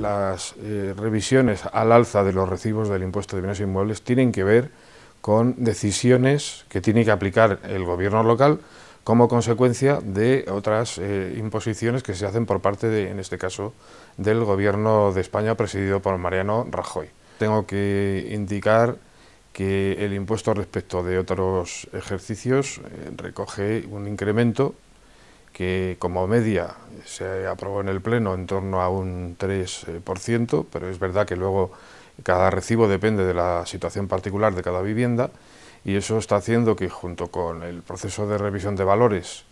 las eh, revisiones al alza de los recibos del impuesto de bienes e inmuebles tienen que ver con decisiones que tiene que aplicar el gobierno local como consecuencia de otras eh, imposiciones que se hacen por parte, de, en este caso, del gobierno de España presidido por Mariano Rajoy. Tengo que indicar que el impuesto respecto de otros ejercicios eh, recoge un incremento que como media se aprobó en el Pleno en torno a un 3%, eh, pero es verdad que luego cada recibo depende de la situación particular de cada vivienda y eso está haciendo que junto con el proceso de revisión de valores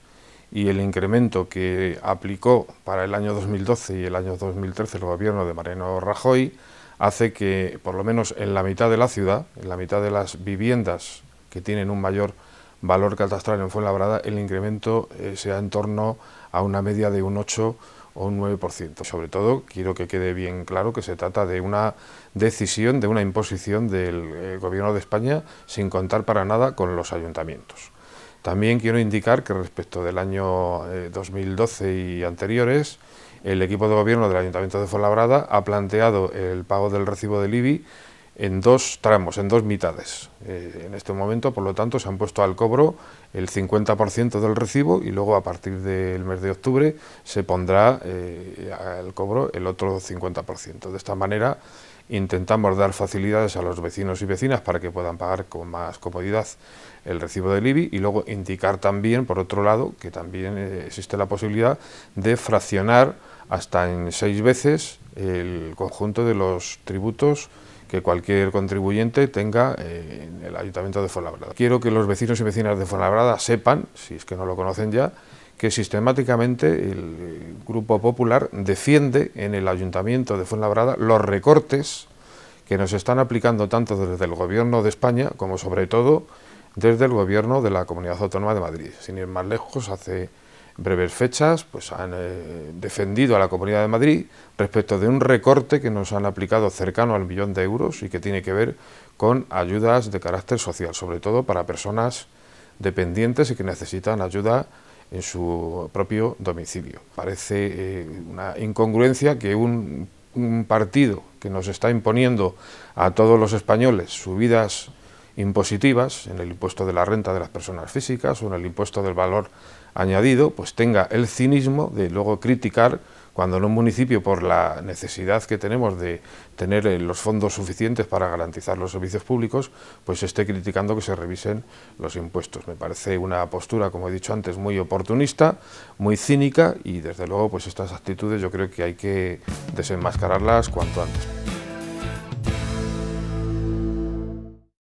y el incremento que aplicó para el año 2012 y el año 2013 el gobierno de Mariano Rajoy, hace que por lo menos en la mitad de la ciudad, en la mitad de las viviendas que tienen un mayor valor catastral en Fuenlabrada, el incremento eh, sea en torno a una media de un 8 o un 9%. Sobre todo, quiero que quede bien claro que se trata de una decisión, de una imposición del eh, Gobierno de España sin contar para nada con los ayuntamientos. También quiero indicar que respecto del año 2012 eh, y anteriores, el equipo de gobierno del Ayuntamiento de Fuenlabrada ha planteado el pago del recibo del IBI en dos tramos, en dos mitades. Eh, en este momento, por lo tanto, se han puesto al cobro el 50% del recibo y luego a partir del mes de octubre se pondrá eh, al cobro el otro 50%. De esta manera intentamos dar facilidades a los vecinos y vecinas para que puedan pagar con más comodidad el recibo del IBI y luego indicar también, por otro lado, que también eh, existe la posibilidad de fraccionar hasta en seis veces el conjunto de los tributos que cualquier contribuyente tenga eh, en el Ayuntamiento de Fuenlabrada. Quiero que los vecinos y vecinas de Fuenlabrada sepan, si es que no lo conocen ya, que sistemáticamente el eh, Grupo Popular defiende en el Ayuntamiento de Fuenlabrada los recortes que nos están aplicando tanto desde el Gobierno de España como sobre todo desde el Gobierno de la Comunidad Autónoma de Madrid. Sin ir más lejos, hace breves fechas, pues han eh, defendido a la Comunidad de Madrid respecto de un recorte que nos han aplicado cercano al millón de euros y que tiene que ver con ayudas de carácter social, sobre todo para personas dependientes y que necesitan ayuda en su propio domicilio. Parece eh, una incongruencia que un partido que nos está imponiendo a todos los españoles subidas impositivas, en el impuesto de la renta de las personas físicas o en el impuesto del valor añadido, pues tenga el cinismo de luego criticar cuando en un municipio, por la necesidad que tenemos de tener eh, los fondos suficientes para garantizar los servicios públicos, pues esté criticando que se revisen los impuestos. Me parece una postura, como he dicho antes, muy oportunista, muy cínica y desde luego pues estas actitudes yo creo que hay que desenmascararlas cuanto antes.